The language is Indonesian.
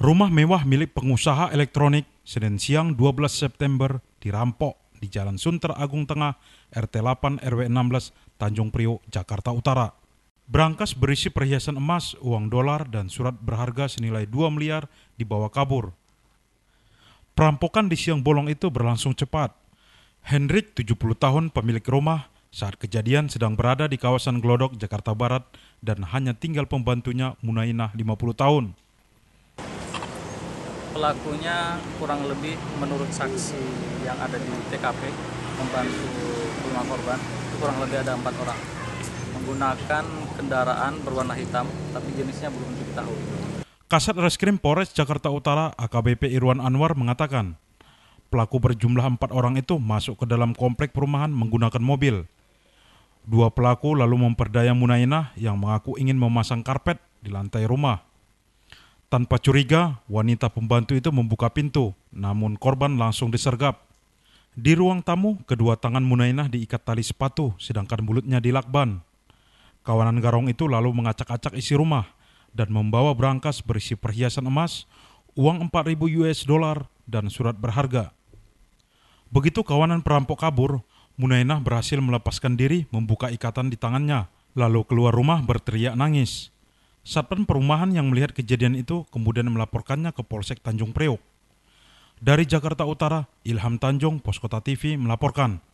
Rumah mewah milik pengusaha elektronik Senin siang 12 September dirampok di Jalan Sunter Agung Tengah, RT 8 RW 16, Tanjung Priok, Jakarta Utara. Berangkas berisi perhiasan emas, uang dolar, dan surat berharga senilai 2 miliar dibawa kabur. Perampokan di siang bolong itu berlangsung cepat. Hendrik, 70 tahun, pemilik rumah, saat kejadian sedang berada di kawasan Glodok, Jakarta Barat, dan hanya tinggal pembantunya Munainah, 50 tahun pelakunya kurang lebih menurut saksi yang ada di TKP membantu rumah korban itu kurang lebih ada empat orang menggunakan kendaraan berwarna hitam tapi jenisnya belum diketahui. Kasat Reskrim Polres Jakarta Utara AKBP Irwan Anwar mengatakan pelaku berjumlah empat orang itu masuk ke dalam komplek perumahan menggunakan mobil. Dua pelaku lalu memperdaya Munainah yang mengaku ingin memasang karpet di lantai rumah. Tanpa curiga, wanita pembantu itu membuka pintu, namun korban langsung disergap. Di ruang tamu, kedua tangan Munainah diikat tali sepatu, sedangkan mulutnya dilakban. Kawanan garong itu lalu mengacak-acak isi rumah dan membawa berangkas berisi perhiasan emas, uang 4000 US dollar, dan surat berharga. Begitu kawanan perampok kabur, Munainah berhasil melepaskan diri membuka ikatan di tangannya, lalu keluar rumah berteriak nangis. Satpam perumahan yang melihat kejadian itu kemudian melaporkannya ke Polsek Tanjung Priok. Dari Jakarta Utara, Ilham Tanjung, Pos TV melaporkan